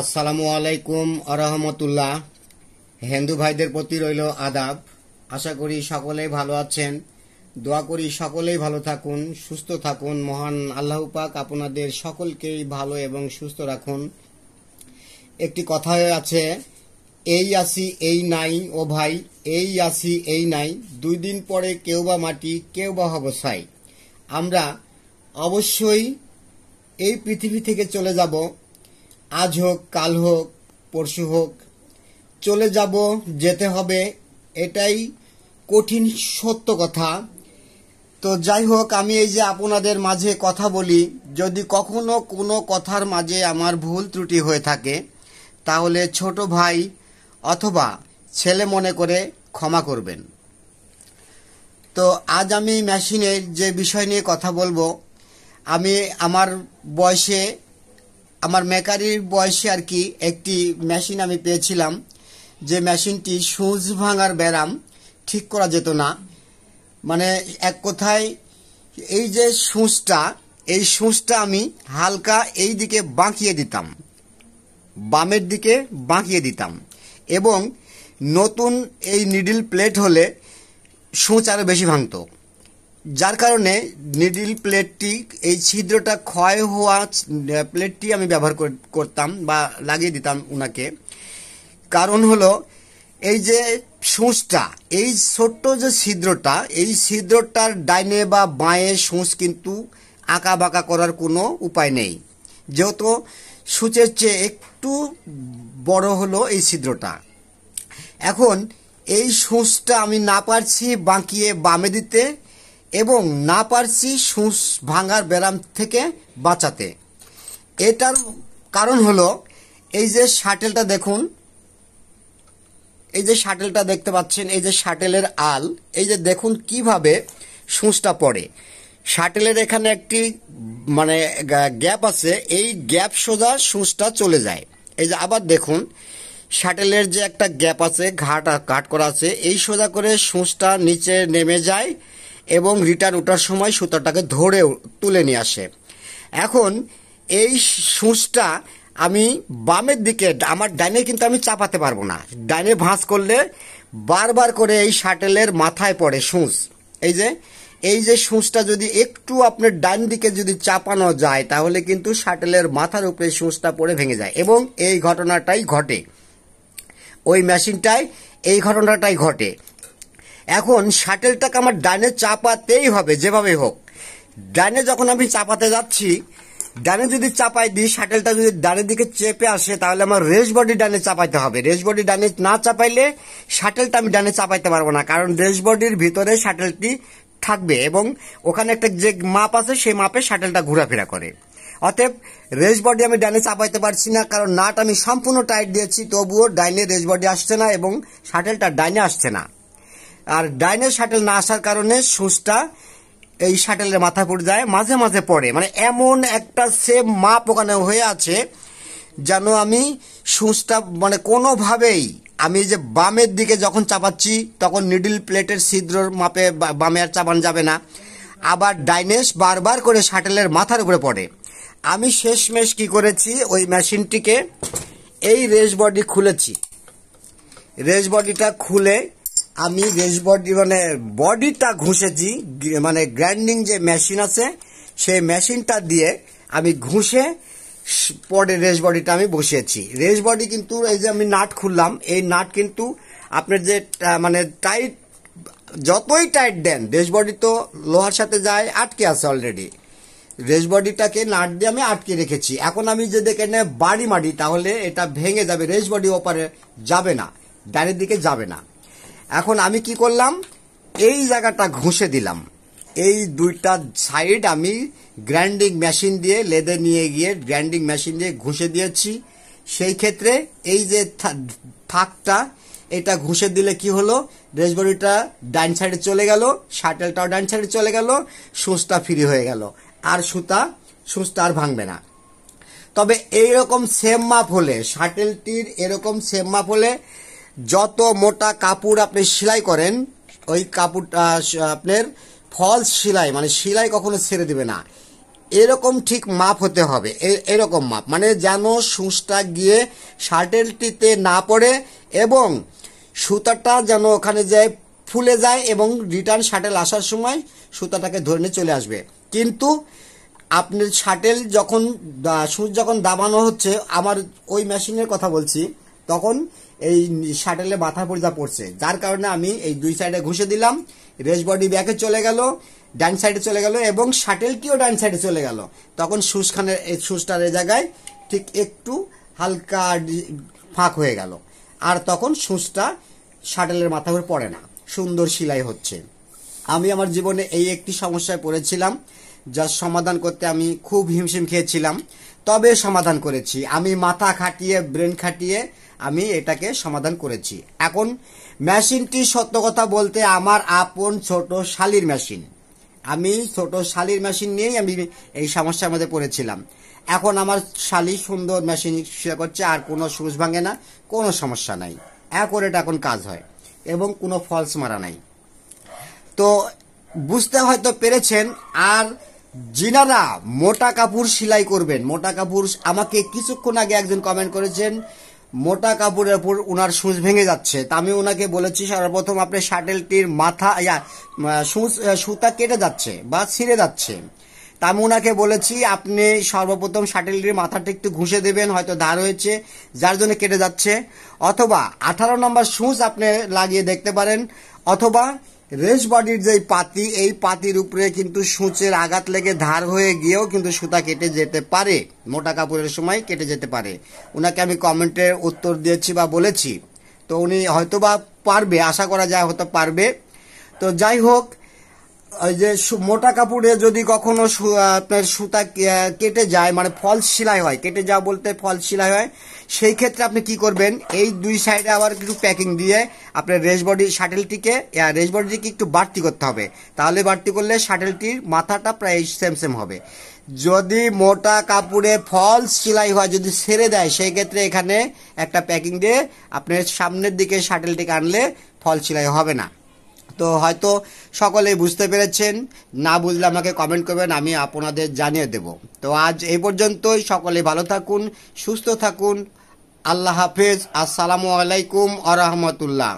আসসালামু আলাইকুম আরহামতুল্লাহ হিন্দু ভাইদের প্রতি রইল আদাব আশা করি সকলেই ভালো আছেন দোয়া করি সকলেই ভালো থাকুন সুস্থ থাকুন মহান আল্লাহ পাক আপনাদের সকলকেই ভালো এবং সুস্থ রাখুন একটি কথা আছে এই আসি এই নাই ও ভাই এই আসি এই নাই দুই দিন পরে কেউ বা মাটি কেউ বা হব আমরা অবশ্যই এই পৃথিবী থেকে চলে যাব আজ হোক কাল হোক পরশু হোক চলে যাব যেতে হবে এটাই কঠিন সত্য কথা তো যাই হোক আমি এই যে আপনাদের মাঝে কথা বলি যদি কখনো কোনো কথার মাঝে আমার ভুল ত্রুটি হয়ে থাকে তাহলে ছোট ভাই অথবা ছেলে মনে করে ক্ষমা করবেন তো আজ আমি মেশিনের যে বিষয় নিয়ে কথা বলবো আমি আমার বয়সে আমার মেকারির বয়সে আর কি একটি মেশিন আমি পেয়েছিলাম যে মেশিনটি সুঁচ ভাঙার ব্যায়াম ঠিক করা যেত না মানে এক কথায় এই যে সুঁচটা এই সুঁচটা আমি হালকা এই দিকে বাঁকিয়ে দিতাম বামের দিকে বাঁকিয়ে দিতাম এবং নতুন এই নিডল প্লেট হলে সূচ আরও বেশি ভাঙত যার কারণে নিডিল প্লেটটি এই ছিদ্রটা ক্ষয় হওয়া প্লেটটি আমি ব্যবহার করতাম বা লাগিয়ে দিতাম ওনাকে কারণ হলো এই যে সূঁচটা এই ছোট্ট যে ছিদ্রটা এই ছিদ্রটার ডাইনে বা বাঁয়ে সূঁচ কিন্তু আঁকা বাঁকা করার কোনো উপায় নেই যেহেতু সূচের চেয়ে একটু বড় হলো এই ছিদ্রটা এখন এই সূচটা আমি না পারছি বাঁকিয়ে বামে দিতে এবং না পারছি সূঁচ ভাঙার ব্যায়াম থেকে বাঁচাতে এটার কারণ হলো এই যে শাটেলটা দেখুন এই যে শাটেলটা দেখতে পাচ্ছেন এই যে শাটেলের আল এই যে দেখুন কিভাবে সূঁচটা পড়ে শাটেলের এখানে একটি মানে গ্যাপ আছে এই গ্যাপ সোজা সূঁচটা চলে যায় এই যে আবার দেখুন শাটেলের যে একটা গ্যাপ আছে ঘাট ঘাট করা আছে এই সোজা করে সূঁচটা নিচে নেমে যায় এবং রিটার্ন ওঠার সময় সুতোটাকে ধরে তুলে নিয়ে আসে এখন এই সুঁচটা আমি বামের দিকে আমার ডাইনে কিন্তু আমি চাপাতে পারবো না ডাইনে ভাঁজ করলে বারবার করে এই শাটেলের মাথায় পড়ে সুঁচ এই যে এই যে সুঁচটা যদি একটু আপনার ডান দিকে যদি চাপানো যায় তাহলে কিন্তু শাটেলের মাথার উপরে সূচটা পড়ে ভেঙে যায় এবং এই ঘটনাটাই ঘটে ওই মেশিনটায় এই ঘটনাটাই ঘটে এখন শাটেলটাকে আমার ডানে চাপাতেই হবে যেভাবে হোক ডানে যখন আমি চাপাতে যাচ্ছি ডানে যদি চাপাই দিই শাটেলটা যদি ডানের দিকে চেপে আসে তাহলে আমার রেস বডি ডানে চাপাইতে হবে রেস বডি ডানে না চাপাইলে শাটেলটা আমি ডানে চাপাইতে পারবো না কারণ রেস বডির ভিতরে শাটেলটি থাকবে এবং ওখানে একটা যে মাপ আছে সেই মাপে শাটেলটা ঘোরাফেরা করে অতএব রেস বডি আমি ডানে চাপাইতে পারছি না কারণ নাট আমি সম্পূর্ণ টাইট দিয়েছি তবুও ডাইনে রেস বডি আসছে না এবং শাটেলটা ডাইনে আসছে না আর ডাইনের শাটেল না আসার কারণে সুসটা এই শাটেলের মাথা পড়ে যায় মাঝে মাঝে পড়ে মানে এমন একটা সেম মাপ ওখানে হয়ে আছে যেন আমি সুসটা মানে কোনোভাবেই আমি যে বামের দিকে যখন চাপাচ্ছি তখন নিডল প্লেটের ছিদ্রর মাপে বামে আর চাপান যাবে না আবার ডাইনেস বারবার করে শাটেলের মাথার উপরে পড়ে আমি শেষমেশ কি করেছি ওই মেশিনটিকে এই রেস বডি খুলেছি রেস বডিটা খুলে আমি গ্যাস বডি মানে বডিটা ঘুষেছি মানে গ্রাইন্ডিং যে মেশিন আছে সেই মেশিনটা দিয়ে আমি ঘুষে পরে রেস বডিটা আমি বসিয়েছি রেস বডি কিন্তু এই যে আমি নাট খুললাম এই নাট কিন্তু আপনার যে মানে টাইট যতই টাইট দেন রেস বডি তো লোহার সাথে যায় আটকে আছে অলরেডি রেস বডিটাকে নাট দিয়ে আমি আটকে রেখেছি এখন আমি যদি এখানে বাড়ি মারি তাহলে এটা ভেঙে যাবে রেস বডি ওপারে যাবে না ডানের দিকে যাবে না এখন আমি কি করলাম এই জায়গাটা ঘষে দিলাম এই দুইটা সাইড আমি গ্র্যান্ডিং মেশিন দিয়ে লেদে নিয়ে গিয়ে গ্র্যান্ডিং মেশিন দিয়ে ঘষে দিয়েছি সেই ক্ষেত্রে এই যে থাকটা এটা ঘুষে দিলে কি হলো রেসবরিটা ডান সাইডে চলে গেল শাটেলটাও ডান সাইডে চলে গেল সুঁচটা ফ্রি হয়ে গেল আর সুতা সুঁচটা আর ভাঙবে না তবে এইরকম সেম মাপ হলে শাটেলটির এরকম সেম মাপ হলে যত মোটা কাপড় আপনি সেলাই করেন ওই কাপড়টা আপনার ফলস সেলাই মানে সেলাই কখনো ছেড়ে দেবে না এরকম ঠিক মাপ হতে হবে এরকম মাপ মানে যেন সুঁচটা গিয়ে শার্টেলটিতে না পড়ে এবং সুতাটা যেন ওখানে যায় ফুলে যায় এবং রিটার্ন শার্টেল আসার সময় সুতাটাকে ধরে নিয়ে চলে আসবে কিন্তু আপনার শার্টেল যখন সুঁচ যখন দাবানো হচ্ছে আমার ওই মেশিনের কথা বলছি তখন এই শাটেলে মাথা পড়ে পড়ছে যার কারণে আমি এই দুই সাইডে ঘুষে দিলাম রেস বডি ব্যাকে চলে গেল ডান সাইডে চলে গেল এবং শাটেলটিও ডান সাইডে চলে গেল তখন সুসখানের খানের এই সুসটার জায়গায় ঠিক একটু হালকা ফাঁক হয়ে গেল আর তখন সুসটা শাটেলের মাথা উপরে পড়ে না সুন্দর সিলাই হচ্ছে আমি আমার জীবনে এই একটি সমস্যায় পড়েছিলাম যার সমাধান করতে আমি খুব হিমশিম খেয়েছিলাম তবে সমাধান করেছি আমি মাথা খাটিয়ে ব্রেন খাটিয়ে আমি এটাকে সমাধান করেছি এখন মেশিনটি সত্য কথা বলতে আমার আপন ছোট শালির মেশিন আমি ছোট শালির মেশিন নিয়েই আমি এই সমস্যার মধ্যে পড়েছিলাম এখন আমার শালি সুন্দর মেশিন শেয়ার করছে আর কোনো সুচ ভাঙে না কোনো সমস্যা নাই এখন এটা এখন কাজ হয় এবং কোনো ফলস মারা নাই তো বুঝতে হয়তো পেরেছেন আর যিনারা মোটা কাপড় সেলাই করবেন মোটা কাপড় আমাকে কিছুক্ষণ আগে একজন কমেন্ট করেছেন মোটা কাপড়ের উপর ওনার সুজ ভেঙে যাচ্ছে তা আমি ওনাকে বলেছি সর্বপ্রথম আপনি শাটেলটির মাথা সুজ সুতা কেটে যাচ্ছে বা ছিঁড়ে যাচ্ছে তা আমি ওনাকে বলেছি আপনি সর্বপ্রথম শাটেলটির মাথাটি একটু ঘুষে দেবেন হয়তো ধার হয়েছে যার জন্য কেটে যাচ্ছে অথবা আঠারো নম্বর সুজ আপনি লাগিয়ে দেখতে পারেন অথবা রেশ বডির যে পাতি এই পাতির উপরে কিন্তু সূচের আঘাত লেগে ধার হয়ে গিয়েও কিন্তু সুতা কেটে যেতে পারে মোটা কাপড়ের সময় কেটে যেতে পারে ওনাকে আমি কমেন্টের উত্তর দিয়েছি বা বলেছি তো উনি হয়তো বা পারবে আশা করা যায় হয়তো পারবে তো যাই হোক ওই যে মোটা কাপড়ে যদি কখনো আপনার সুতা কেটে যায় মানে ফল সেলাই হয় কেটে যাওয়া বলতে ফল সেলাই হয় সেই ক্ষেত্রে আপনি কি করবেন এই দুই সাইডে আবার কিছু প্যাকিং দিয়ে আপনার রেস বডি শাটেলটিকে রেস বডিটিকে একটু বাড়তি করতে হবে তাহলে বাড়তি করলে শাটেলটির মাথাটা প্রায় সেম সেম হবে যদি মোটা কাপড়ে ফল সেলাই হয় যদি ছেড়ে দেয় সেই ক্ষেত্রে এখানে একটা প্যাকিং দিয়ে আপনার সামনের দিকে শাটেলটিকে আনলে ফল সেলাই হবে না তো হয়তো সকলেই বুঝতে পেরেছেন না বুঝলে আমাকে কমেন্ট করবেন আমি আপনাদের জানিয়ে দেব তো আজ এই পর্যন্তই সকলে ভালো থাকুন সুস্থ থাকুন আল্লাহ হাফেজ আসসালামু আলাইকুম আ রহমতুল্লাহ